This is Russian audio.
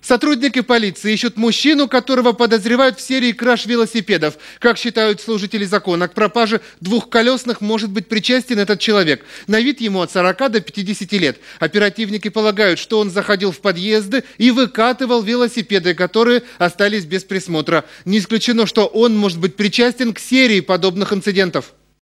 Сотрудники полиции ищут мужчину, которого подозревают в серии краж велосипедов. Как считают служители закона, к пропаже двухколесных может быть причастен этот человек. На вид ему от 40 до 50 лет. Оперативники полагают, что он заходил в подъезды и выкатывал велосипеды, которые остались без присмотра. Не исключено, что он может быть причастен к серии подобных инцидентов.